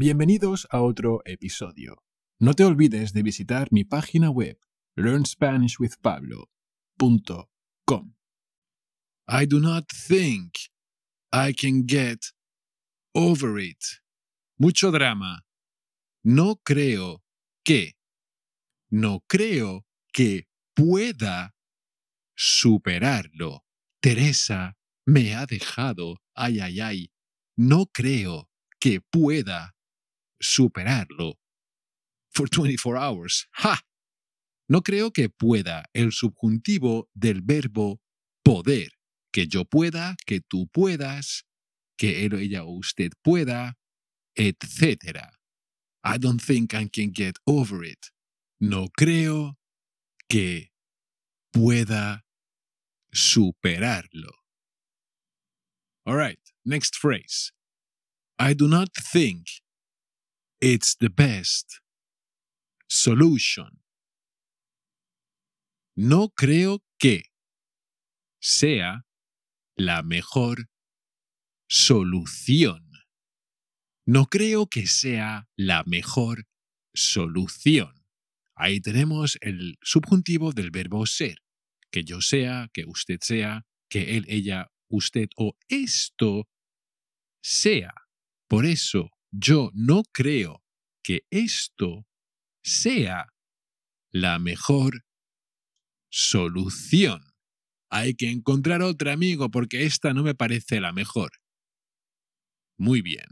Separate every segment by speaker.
Speaker 1: Bienvenidos a otro episodio. No te olvides de visitar mi página web learnspanishwithpablo.com. I do not think I can get over it. Mucho drama. No creo que. No creo que pueda superarlo. Teresa me ha dejado. Ay, ay, ay. No creo que pueda superarlo. For 24 hours. No creo que pueda el subjuntivo del verbo poder. Que yo pueda, que tú puedas, que él o ella o usted pueda, etc. I don't think I can get over it. No creo que pueda superarlo. All right, next phrase. I do not think It's the best solution. No creo que sea la mejor solución. No creo que sea la mejor solución. Ahí tenemos el subjuntivo del verbo ser. Que yo sea, que usted sea, que él, ella, usted o esto sea. Por eso, yo no creo que esto sea la mejor solución. Hay que encontrar otro amigo, porque esta no me parece la mejor. Muy bien.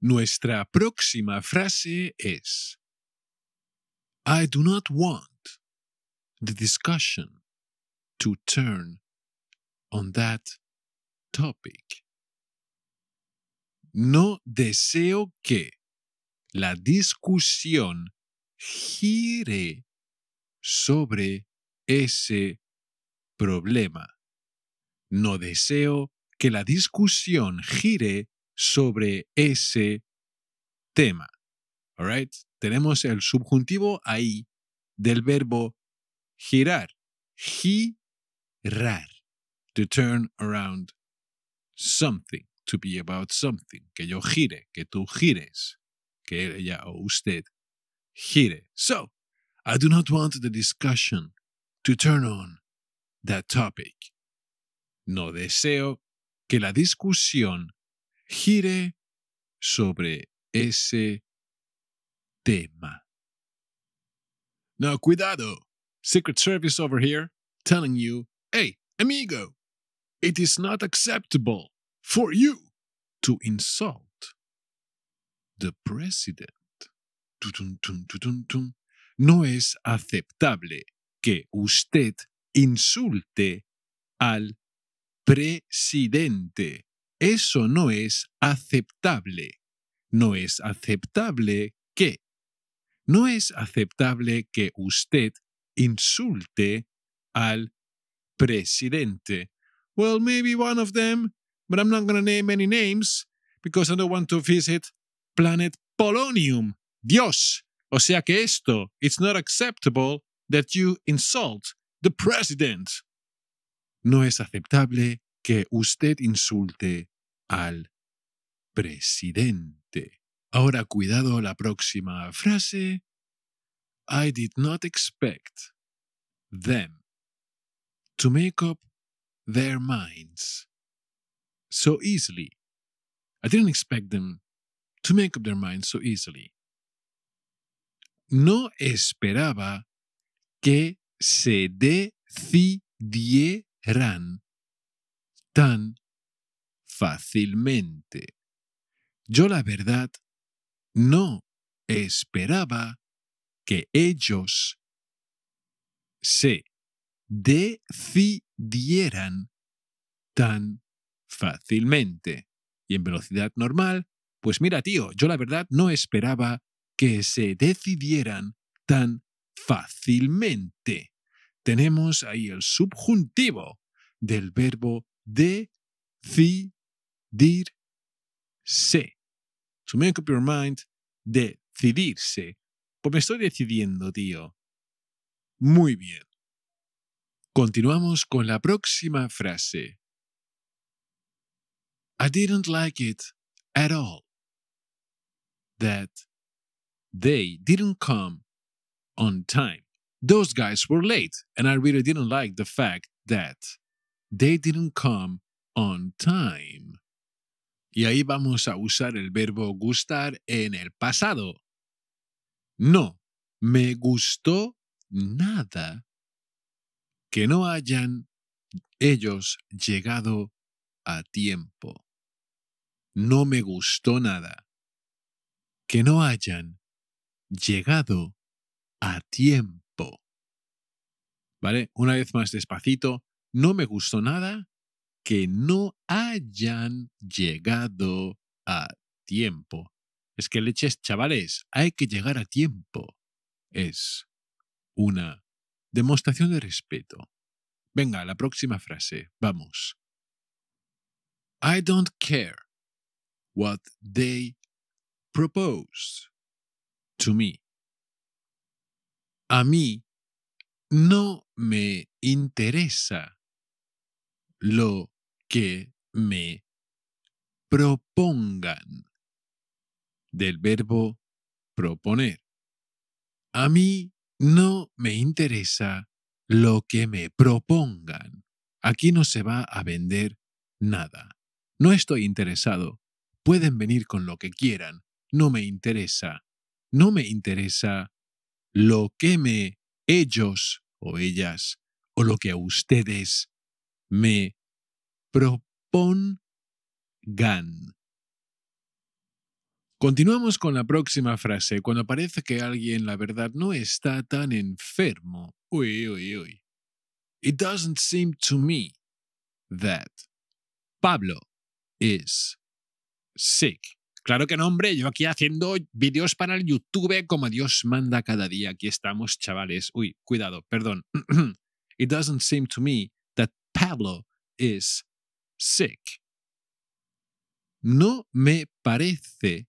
Speaker 1: Nuestra próxima frase es I do not want the discussion to turn on that topic. No deseo que la discusión gire sobre ese problema. No deseo que la discusión gire sobre ese tema. All Tenemos el subjuntivo ahí del verbo girar. Girar. To turn around something. to be about something, que yo gire, que tú gires, que ella o usted gire. So, I do not want the discussion to turn on that topic. No deseo que la discusión gire sobre ese tema. Now, cuidado! Secret Service over here telling you, hey, amigo, it is not acceptable for you to insult the president. No es aceptable que usted insulte al presidente. Eso no es aceptable. No es aceptable que. No es aceptable que usted insulte al presidente. Well, maybe one of them but I'm not going to name any names because I don't want to visit planet Polonium. Dios. O sea que esto, it's not acceptable that you insult the president. No es aceptable que usted insulte al presidente. Ahora cuidado la próxima frase. I did not expect them to make up their minds so easily. I didn't expect them to make up their minds so easily. No esperaba que se decidieran tan fácilmente. Yo la verdad no esperaba que ellos se decidieran tan fácilmente. Y en velocidad normal, pues mira, tío, yo la verdad no esperaba que se decidieran tan fácilmente. Tenemos ahí el subjuntivo del verbo decidirse. To make up your mind, decidirse. Pues me estoy decidiendo, tío. Muy bien. Continuamos con la próxima frase. I didn't like it at all that they didn't come on time. Those guys were late, and I really didn't like the fact that they didn't come on time. Y ahí vamos a usar el verbo gustar en el pasado. No, me gustó nada que no hayan ellos llegado a tiempo. no me gustó nada. Que no hayan llegado a tiempo. ¿Vale? Una vez más despacito, no me gustó nada que no hayan llegado a tiempo. Es que leches, chavales, hay que llegar a tiempo. Es una demostración de respeto. Venga, la próxima frase, vamos. I don't care what they propose to me. A mí no me interesa lo que me propongan. Del verbo proponer. A mí no me interesa lo que me propongan. Aquí no se va a vender nada. No estoy interesado Pueden venir con lo que quieran, no me interesa. No me interesa lo que me ellos o ellas o lo que a ustedes me propongan. Continuamos con la próxima frase, cuando parece que alguien, la verdad, no está tan enfermo. Uy, uy, uy. It doesn't seem to me that Pablo is Sick. Claro que no, hombre, yo aquí haciendo vídeos para el YouTube como Dios manda cada día. Aquí estamos, chavales. Uy, cuidado, perdón. It doesn't seem to me that Pablo is sick. No me parece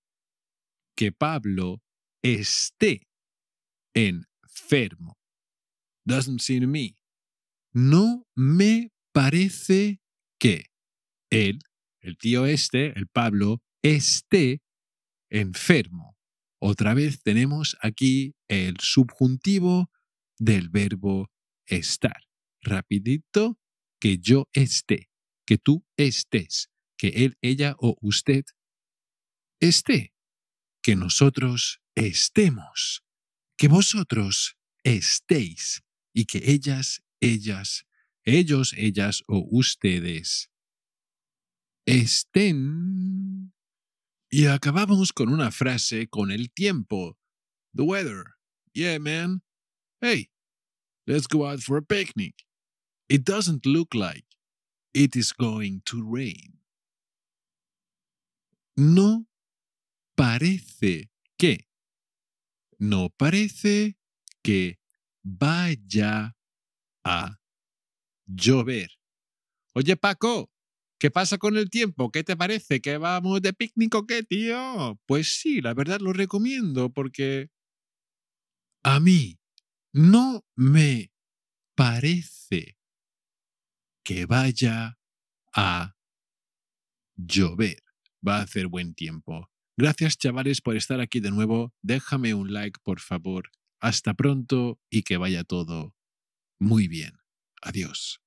Speaker 1: que Pablo esté enfermo. Doesn't seem to me. No me parece que él el tío este, el Pablo, esté enfermo. Otra vez tenemos aquí el subjuntivo del verbo estar. Rapidito, que yo esté, que tú estés, que él, ella o usted esté, que nosotros estemos, que vosotros estéis y que ellas, ellas, ellos, ellas o ustedes estén. Y acabamos con una frase con el tiempo. The weather. Yeah, man. Hey, let's go out for a picnic. It doesn't look like it is going to rain. No parece que. No parece que vaya a llover. Oye, Paco, ¿Qué pasa con el tiempo? ¿Qué te parece? ¿Que vamos de picnic o qué, tío? Pues sí, la verdad lo recomiendo porque a mí no me parece que vaya a llover. Va a hacer buen tiempo. Gracias chavales por estar aquí de nuevo. Déjame un like, por favor. Hasta pronto y que vaya todo muy bien. Adiós.